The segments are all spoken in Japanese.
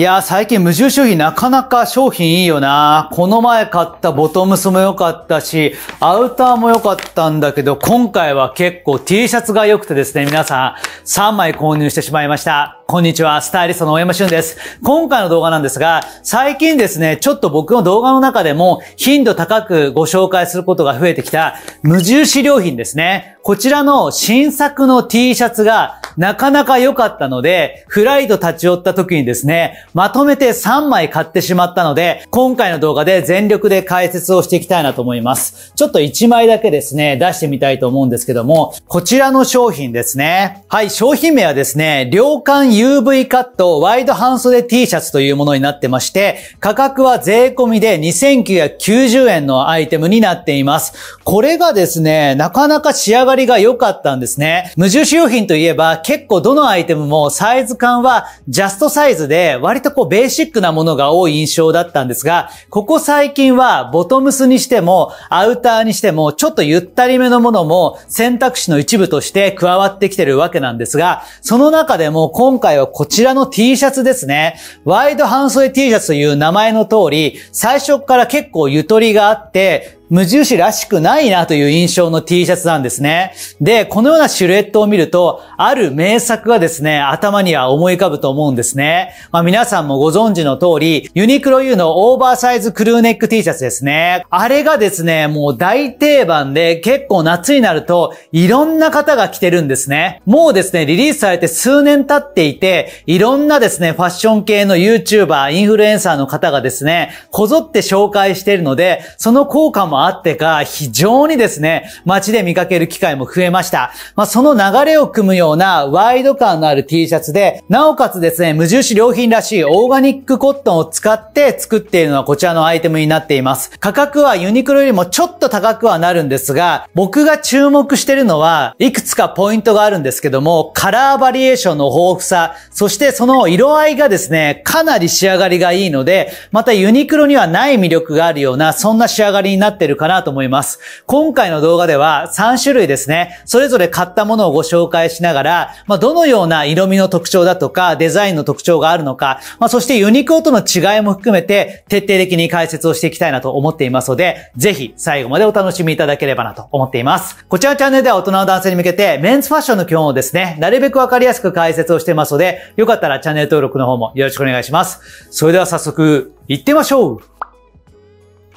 いやー、最近無印商品なかなか商品いいよな。この前買ったボトムスも良かったし、アウターも良かったんだけど、今回は結構 T シャツが良くてですね、皆さん3枚購入してしまいました。こんにちは、スタイリストの大山俊です。今回の動画なんですが、最近ですね、ちょっと僕の動画の中でも頻度高くご紹介することが増えてきた無印良品ですね。こちらの新作の T シャツがなかなか良かったので、フライド立ち寄った時にですね、まとめて3枚買ってしまったので、今回の動画で全力で解説をしていきたいなと思います。ちょっと1枚だけですね、出してみたいと思うんですけども、こちらの商品ですね。はい、商品名はですね、量感 UV カットワイド半袖 T シャツというものになってまして、価格は税込みで2990円のアイテムになっています。これがですね、なかなか仕上がりが良かったんですね。無印良品といえば、結構どのアイテムもサイズ感はジャストサイズで割とこうベーシックなものが多い印象だったんですが、ここ最近はボトムスにしてもアウターにしてもちょっとゆったりめのものも選択肢の一部として加わってきてるわけなんですが、その中でも今回はこちらの T シャツですね。ワイド半袖 T シャツという名前の通り、最初から結構ゆとりがあって、無印らしくないなという印象の T シャツなんですね。で、このようなシルエットを見ると、ある名作がですね、頭には思い浮かぶと思うんですね。まあ皆さんもご存知の通り、ユニクロ U のオーバーサイズクルーネック T シャツですね。あれがですね、もう大定番で、結構夏になると、いろんな方が着てるんですね。もうですね、リリースされて数年経っていて、いろんなですね、ファッション系の YouTuber、インフルエンサーの方がですね、こぞって紹介しているので、その効果もあってか、非常にですね、街で見かける機会も増えました。まあ、その流れを組むようなワイド感のある T シャツで、なおかつですね、無印良品らしいオーガニックコットンを使って作っているのはこちらのアイテムになっています。価格はユニクロよりもちょっと高くはなるんですが、僕が注目してるのは、いくつかポイントがあるんですけども、カラーバリエーションの豊富さ、そしてその色合いがですね、かなり仕上がりがいいので、またユニクロにはない魅力があるような、そんな仕上がりになってるるかなと思います。今回の動画では3種類ですね、それぞれ買ったものをご紹介しながら、まあ、どのような色味の特徴だとか、デザインの特徴があるのか、まあ、そしてユニクロとの違いも含めて、徹底的に解説をしていきたいなと思っていますので、ぜひ最後までお楽しみいただければなと思っています。こちらのチャンネルでは大人の男性に向けて、メンズファッションの基本をですね、なるべくわかりやすく解説をしていますので、よかったらチャンネル登録の方もよろしくお願いします。それでは早速、行ってみましょう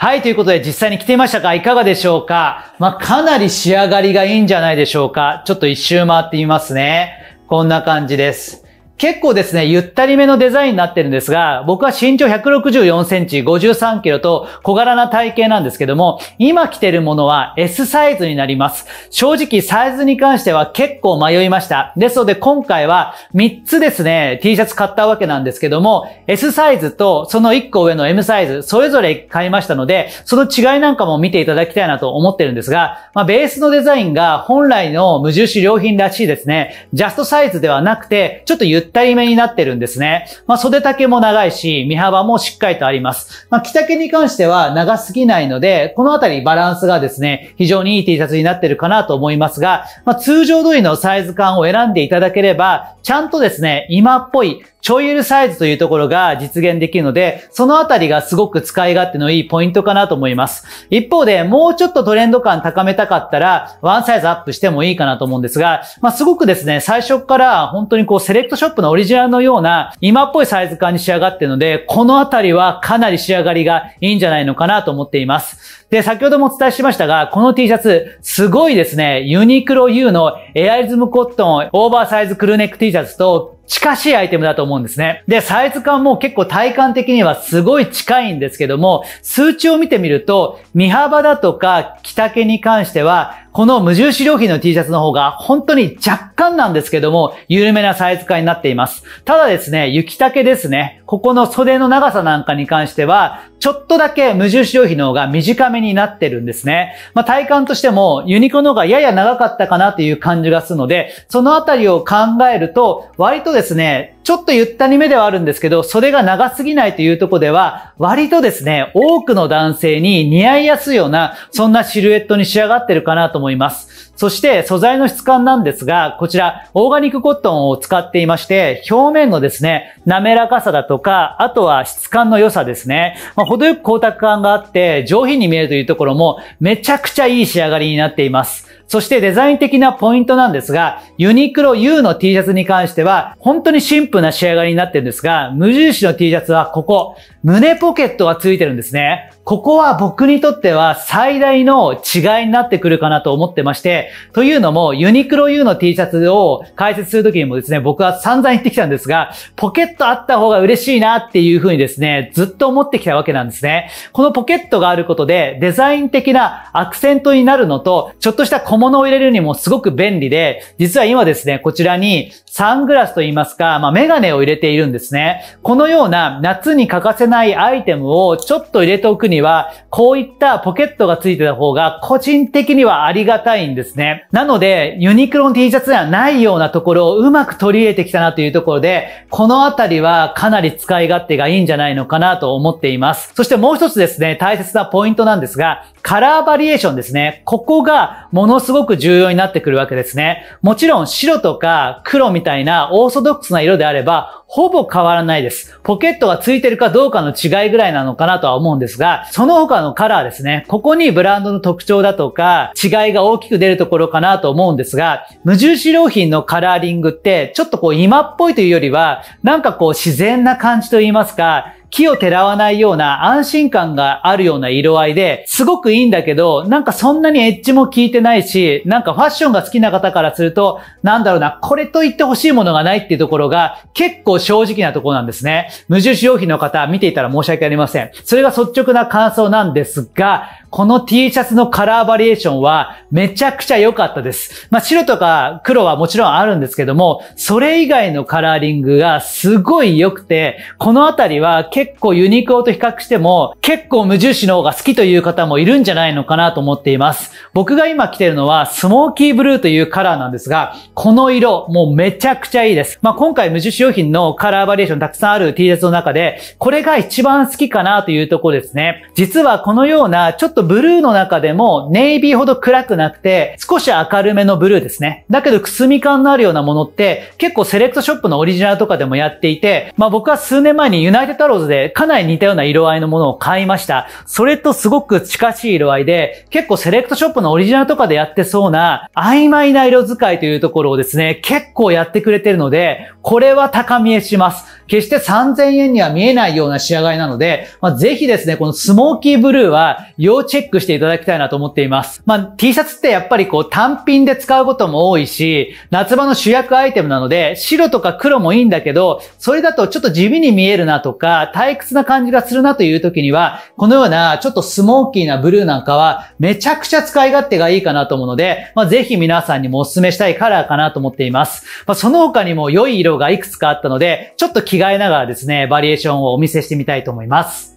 はい、ということで実際に着ていましたかいかがでしょうかまあ、かなり仕上がりがいいんじゃないでしょうかちょっと一周回ってみますね。こんな感じです。結構ですね、ゆったりめのデザインになってるんですが、僕は身長164センチ、53キロと小柄な体型なんですけども、今着てるものは S サイズになります。正直サイズに関しては結構迷いました。ですので今回は3つですね、T シャツ買ったわけなんですけども、S サイズとその1個上の M サイズ、それぞれ買いましたので、その違いなんかも見ていただきたいなと思ってるんですが、まあ、ベースのデザインが本来の無印良品らしいですね、ジャストサイズではなくて、ちょっとゆっ絶対目になってるんですね。まあ、袖丈も長いし、身幅もしっかりとあります。まあ、着丈に関しては長すぎないので、このあたりバランスがですね、非常にいい T シャツになってるかなと思いますが、まあ、通常通りのサイズ感を選んでいただければ、ちゃんとですね、今っぽいちょいゆるサイズというところが実現できるので、そのあたりがすごく使い勝手のいいポイントかなと思います。一方で、もうちょっとトレンド感高めたかったら、ワンサイズアップしてもいいかなと思うんですが、まあ、すごくですね、最初から本当にこうセレクトショップのオリジナルのような今っぽいサイズ感に仕上がってるので、このあたりはかなり仕上がりがいいんじゃないのかなと思っています。で、先ほどもお伝えしましたが、この T シャツ、すごいですね、ユニクロ U のエアリズムコットンオーバーサイズクルーネック T シャツと近しいアイテムだと思うんですね。で、サイズ感も結構体感的にはすごい近いんですけども、数値を見てみると、身幅だとか着丈に関しては、この無印良品の T シャツの方が本当に若干なんですけども、緩めなサイズ感になっています。ただですね、雪丈ですね。ここの袖の長さなんかに関しては、ちょっとだけ無印良品の方が短めになってるんですね。まあ、体感としてもユニクロの方がやや長かったかなという感じがするので、そのあたりを考えると、割とですね、ちょっとゆったりめではあるんですけど、袖が長すぎないというとこでは、割とですね、多くの男性に似合いやすいような、そんなシルエットに仕上がってるかなと思います。そして、素材の質感なんですが、こちら、オーガニックコットンを使っていまして、表面のですね、滑らかさだとか、あとは質感の良さですね。まあ、程よく光沢感があって、上品に見えるというところも、めちゃくちゃいい仕上がりになっています。そしてデザイン的なポイントなんですが、ユニクロ U の T シャツに関しては、本当にシンプルな仕上がりになってるんですが、無印の T シャツはここ、胸ポケットがついてるんですね。ここは僕にとっては最大の違いになってくるかなと思ってまして、というのもユニクロ U の T シャツを解説するときにもですね、僕は散々言ってきたんですが、ポケットあった方が嬉しいなっていうふうにですね、ずっと思ってきたわけなんですね。このポケットがあることでデザイン的なアクセントになるのと、ちょっとした小物を入れるにもすごく便利で、実は今ですね、こちらにサングラスと言いますか、まあメガネを入れているんですね。このような夏に欠かせないないアイテムをちょっと入れておくには、こういったポケットが付いてた方が個人的にはありがたいんですね。なので、ユニクロの T シャツにはないようなところをうまく取り入れてきたなというところで、このあたりはかなり使い勝手がいいんじゃないのかなと思っています。そしてもう一つですね、大切なポイントなんですが、カラーバリエーションですね。ここがものすごく重要になってくるわけですね。もちろん白とか黒みたいなオーソドックスな色であれば、ほぼ変わらないです。ポケットが付いてるかどうかの違いぐらいなのかなとは思うんですが、その他のカラーですね、ここにブランドの特徴だとか、違いが大きく出るところかなと思うんですが、無印良品のカラーリングって、ちょっとこう今っぽいというよりは、なんかこう自然な感じと言いますか、木を照らわないような安心感があるような色合いで、すごくいいんだけど、なんかそんなにエッジも効いてないし、なんかファッションが好きな方からすると、なんだろうな、これと言って欲しいものがないっていうところが、結構正直なところなんですね。無印良品の方、見ていたら申し訳ありません。それが率直な感想なんですが、この T シャツのカラーバリエーションはめちゃくちゃ良かったです。まあ、白とか黒はもちろんあるんですけども、それ以外のカラーリングがすごい良くて、このあたりは結構ユニクロと比較しても結構無印の方が好きという方もいるんじゃないのかなと思っています。僕が今着てるのはスモーキーブルーというカラーなんですが、この色もうめちゃくちゃいいです。まあ、今回無印良品のカラーバリエーションたくさんある T シャツの中で、これが一番好きかなというところですね。実はこのようなちょっととブルーの中でもネイビーほど暗くなくて少し明るめのブルーですね。だけどくすみ感のあるようなものって結構セレクトショップのオリジナルとかでもやっていて、まあ僕は数年前にユナイテッドアローズでかなり似たような色合いのものを買いました。それとすごく近しい色合いで結構セレクトショップのオリジナルとかでやってそうな曖昧な色使いというところをですね、結構やってくれてるので、これは高見えします。決して3000円には見えないような仕上がりなので、まあ、ぜひですね、このスモーキーブルーは要チェックしていただきたいなと思っています。まあ、T シャツってやっぱりこう単品で使うことも多いし、夏場の主役アイテムなので、白とか黒もいいんだけど、それだとちょっと地味に見えるなとか、退屈な感じがするなという時には、このようなちょっとスモーキーなブルーなんかは、めちゃくちゃ使い勝手がいいかなと思うので、まあ、ぜひ皆さんにもお勧めしたいカラーかなと思っています。まあ、その他にも良い色がいくつかあったので、ちょっと気が違いながらですね、バリエーションをお見せしてみたいと思います。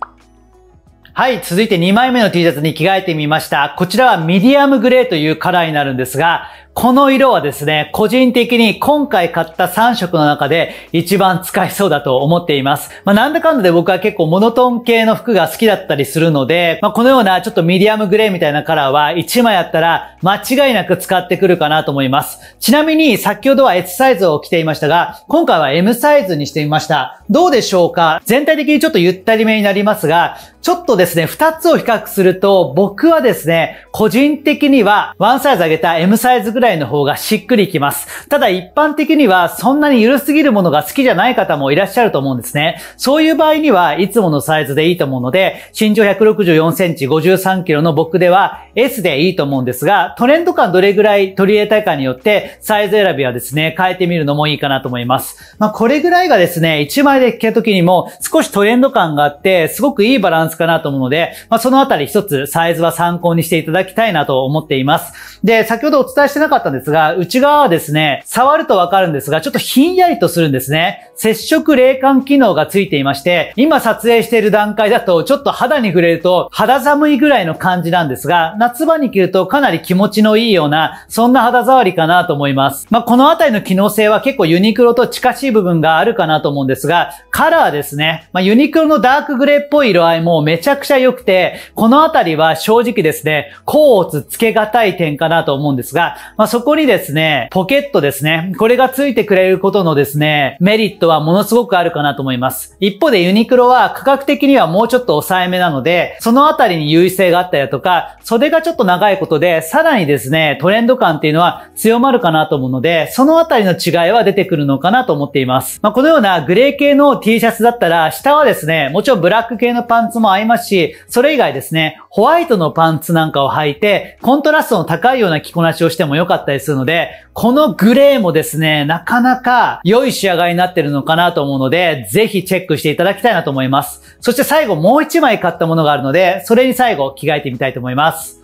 はい、続いて2枚目の T シャツに着替えてみました。こちらはミディアムグレーというカラーになるんですが、この色はですね、個人的に今回買った3色の中で一番使いそうだと思っています。まあ、なんだかんだで僕は結構モノトーン系の服が好きだったりするので、まあ、このようなちょっとミディアムグレーみたいなカラーは1枚あったら間違いなく使ってくるかなと思います。ちなみに先ほどは S サイズを着ていましたが、今回は M サイズにしてみました。どうでしょうか全体的にちょっとゆったりめになりますが、ちょっとですね、2つを比較すると僕はですね、個人的には1サイズ上げた M サイズぐらいらいの方がしっくりきます。ただ一般的にはそんなに緩すぎるものが好きじゃない方もいらっしゃると思うんですね。そういう場合にはいつものサイズでいいと思うので、身長164センチ53キロの僕では S でいいと思うんですが、トレンド感どれぐらい取り入れたいかによってサイズ選びはですね、変えてみるのもいいかなと思います。まあこれぐらいがですね、1枚で着た時にも少しトレンド感があって、すごくいいバランスかなと思うので、まあそのあたり一つサイズは参考にしていただきたいなと思っています。で、先ほどお伝えしてなかったかったんですが、内側はですね、触るとわかるんですが、ちょっとひんやりとするんですね。接触冷感機能がついていまして、今撮影している段階だと、ちょっと肌に触れると肌寒いぐらいの感じなんですが、夏場に着るとかなり気持ちのいいような、そんな肌触りかなと思います。まあ、このあたりの機能性は結構ユニクロと近しい部分があるかなと思うんですが、カラーですね。まあ、ユニクロのダークグレーっぽい色合いもめちゃくちゃ良くて、このあたりは正直ですね、甲乙つけがたい点かなと思うんですが、ままあ、そこにですね、ポケットですね。これがついてくれることのですね、メリットはものすごくあるかなと思います。一方でユニクロは価格的にはもうちょっと抑えめなので、そのあたりに優位性があったりだとか、袖がちょっと長いことで、さらにですね、トレンド感っていうのは強まるかなと思うので、そのあたりの違いは出てくるのかなと思っています。まあ、このようなグレー系の T シャツだったら、下はですね、もちろんブラック系のパンツも合いますし、それ以外ですね、ホワイトのパンツなんかを履いて、コントラストの高いような着こなしをしてもよかったかったりするので、このグレーもですね、なかなか良い仕上がりになってるのかなと思うので、ぜひチェックしていただきたいなと思います。そして最後もう一枚買ったものがあるので、それに最後着替えてみたいと思います。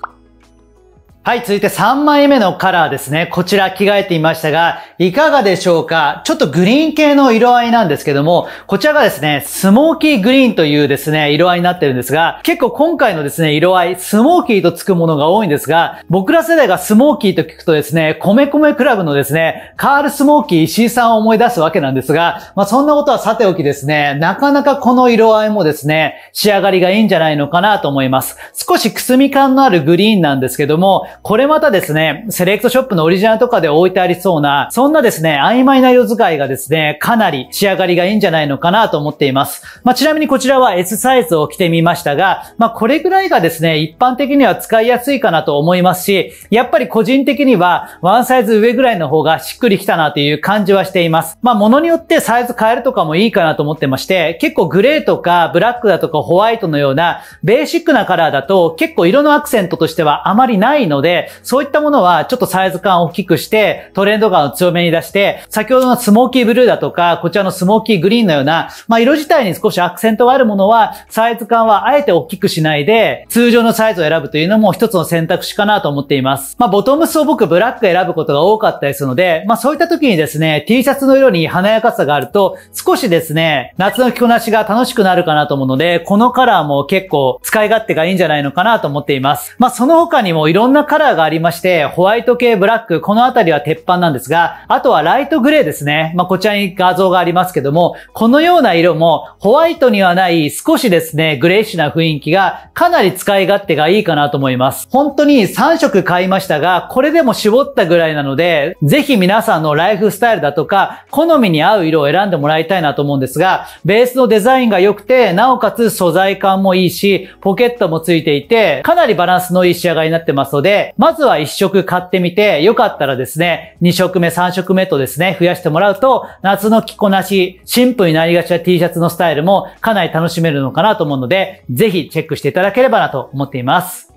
はい、続いて3枚目のカラーですね。こちら着替えてみましたが、いかがでしょうかちょっとグリーン系の色合いなんですけども、こちらがですね、スモーキーグリーンというですね、色合いになってるんですが、結構今回のですね、色合い、スモーキーとつくものが多いんですが、僕ら世代がスモーキーと聞くとですね、米米クラブのですね、カールスモーキー石井さんを思い出すわけなんですが、まあそんなことはさておきですね、なかなかこの色合いもですね、仕上がりがいいんじゃないのかなと思います。少しくすみ感のあるグリーンなんですけども、これまたですね、セレクトショップのオリジナルとかで置いてありそうな、そんなですね、曖昧な色使いがですね、かなり仕上がりがいいんじゃないのかなと思っています。まあ、ちなみにこちらは S サイズを着てみましたが、まあ、これぐらいがですね、一般的には使いやすいかなと思いますし、やっぱり個人的にはワンサイズ上ぐらいの方がしっくりきたなという感じはしています。まあ、物によってサイズ変えるとかもいいかなと思ってまして、結構グレーとかブラックだとかホワイトのようなベーシックなカラーだと結構色のアクセントとしてはあまりないので、ので、そういったものはちょっとサイズ感を大きくして、トレンド感を強めに出して、先ほどのスモーキーブルーだとか、こちらのスモーキーグリーンのような、まあ、色自体に少しアクセントがあるものは、サイズ感はあえて大きくしないで、通常のサイズを選ぶというのも一つの選択肢かなと思っています。まあ、ボトムスを僕ブラック選ぶことが多かったですので、まあ、そういった時にですね、T シャツの色に華やかさがあると、少しですね、夏の着こなしが楽しくなるかなと思うので、このカラーも結構使い勝手がいいんじゃないのかなと思っています。まあ、その他にもいろんなカラーがありまして、ホワイト系、ブラック、このあたりは鉄板なんですが、あとはライトグレーですね。まあ、こちらに画像がありますけども、このような色もホワイトにはない少しですね、グレーシュな雰囲気がかなり使い勝手がいいかなと思います。本当に3色買いましたが、これでも絞ったぐらいなので、ぜひ皆さんのライフスタイルだとか、好みに合う色を選んでもらいたいなと思うんですが、ベースのデザインが良くて、なおかつ素材感もいいし、ポケットもついていて、かなりバランスのいい仕上がりになってますので、まずは1色買ってみて、よかったらですね、2色目、3色目とですね、増やしてもらうと、夏の着こなし、シンプルになりがちな T シャツのスタイルもかなり楽しめるのかなと思うので、ぜひチェックしていただければなと思っています。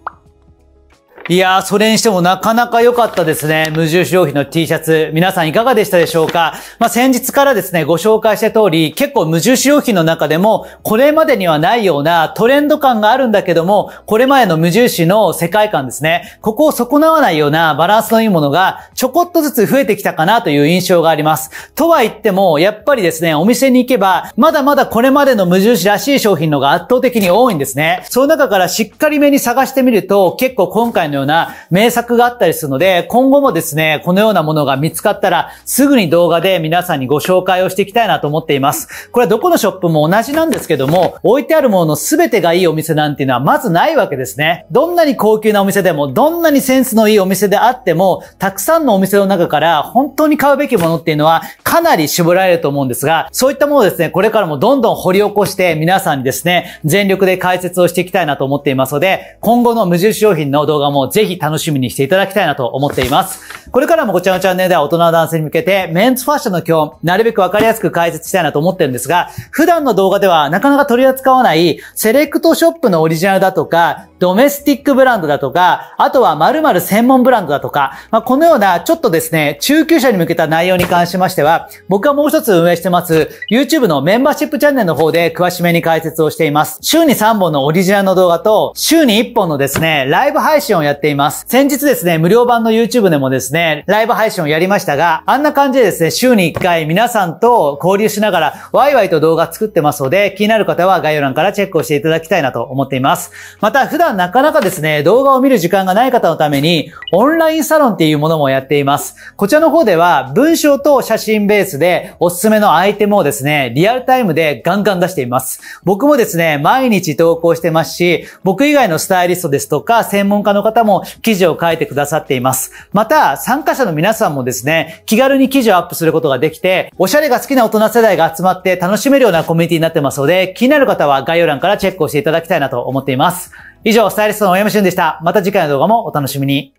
いやー、それにしてもなかなか良かったですね。無印良品の T シャツ、皆さんいかがでしたでしょうかまあ、先日からですね、ご紹介した通り、結構無印良品の中でも、これまでにはないようなトレンド感があるんだけども、これまでの無印の世界観ですね、ここを損なわないようなバランスのいいものが、ちょこっとずつ増えてきたかなという印象があります。とは言っても、やっぱりですね、お店に行けば、まだまだこれまでの無印らしい商品のが圧倒的に多いんですね。その中からしっかりめに探してみると、結構今回ののような名作があったりするので、今後もですね、このようなものが見つかったら、すぐに動画で皆さんにご紹介をしていきたいなと思っています。これはどこのショップも同じなんですけども、置いてあるものの全てがいいお店なんていうのはまずないわけですね。どんなに高級なお店でも、どんなにセンスのいいお店であっても、たくさんのお店の中から本当に買うべきものっていうのはかなり絞られると思うんですが、そういったものをですね、これからもどんどん掘り起こして皆さんにですね、全力で解説をしていきたいなと思っていますので、今後の無印良品の動画もぜひ楽しみにしていただきたいなと思っています。これからもこちらのチャンネルでは大人の男性に向けてメンツファッションの基本、なるべくわかりやすく解説したいなと思ってるんですが、普段の動画ではなかなか取り扱わないセレクトショップのオリジナルだとか、ドメスティックブランドだとか、あとは〇〇専門ブランドだとか、まあ、このようなちょっとですね、中級者に向けた内容に関しましては、僕はもう一つ運営してます、YouTube のメンバーシップチャンネルの方で詳しめに解説をしています。週に3本のオリジナルの動画と、週に1本のですね、ライブ配信をやっています。先日ですね、無料版の YouTube でもですね、ライブ配信をやりましたが、あんな感じでですね、週に1回皆さんと交流しながら、ワイワイと動画作ってますので、気になる方は概要欄からチェックをしていただきたいなと思っています。また、普段なかなかですね、動画を見る時間がない方のために、オンラインサロンっていうものもやっています。こちらの方では、文章と写真ベースで、おすすめのアイテムをですね、リアルタイムでガンガン出しています。僕もですね、毎日投稿してますし、僕以外のスタイリストですとか、専門家の方もも記事を書いてくださっています。また、参加者の皆さんもですね、気軽に記事をアップすることができて、おしゃれが好きな大人世代が集まって楽しめるようなコミュニティになってますので、気になる方は概要欄からチェックをしていただきたいなと思っています。以上、スタイリストの大山俊でした。また次回の動画もお楽しみに。